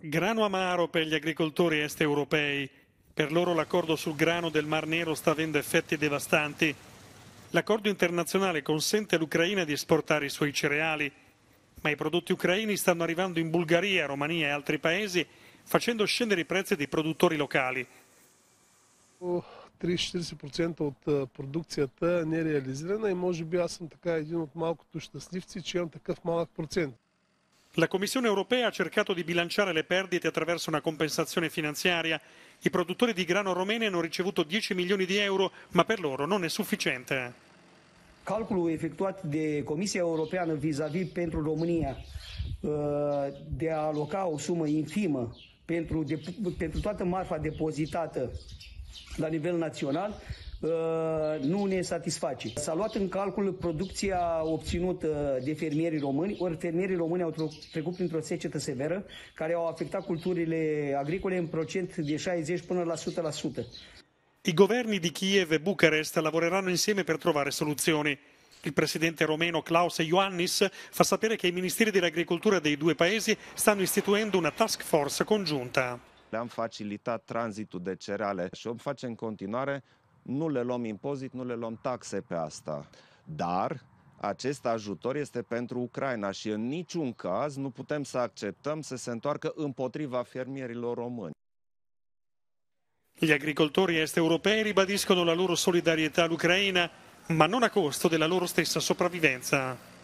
Grano amaro per gli agricoltori est europei. Per loro l'accordo sul grano del Mar Nero sta avendo effetti devastanti. L'accordo internazionale consente all'Ucraina di esportare i suoi cereali, ma i prodotti ucraini stanno arrivando in Bulgaria, Romania e altri paesi facendo scendere i prezzi dei produttori locali. 30-40% от продукцията не е реализирана и може би аз съм така един от малкото щастливци, че имам такъв малък процент. La Commissione europea ha cercato di bilanciare le perdite attraverso una compensazione finanziaria. I produttori di grano romeni hanno ricevuto 10 milioni di euro, ma per loro non è sufficiente. Calculul effettuat de Comisia Europeană vis-a-vis -vis pentru România uh, de a aloca o sumă infimă pentru, de, pentru toată marfa depozitată la nivel național uh, nu ne satisface. S-a luat în calcul producția obținută de fermierii români, ori fermierii români au trecut printr-o secetă severă, care au afectat culturile agricole în procent de 60 până la 100%. I governi di Kiev e Bucarest lavoreranno insieme per trovare soluzioni. Il presidente romeno Klaus Ioannis fa sapere che i ministeri dell'agricoltura dei due paesi stanno istituendo una task force congiunta le-am facilitat tranzitul de cereale și o face în continuare, nu le luăm impozit, nu le luăm taxe pe asta. Dar acest ajutor este pentru Ucraina și în niciun caz nu putem să acceptăm să se întoarcă împotriva fermierilor români. Gli agricoltori est europei ribadiscono la loro solidarietà all'Ucraina, ma non a costo della loro stessa sopravvivenza.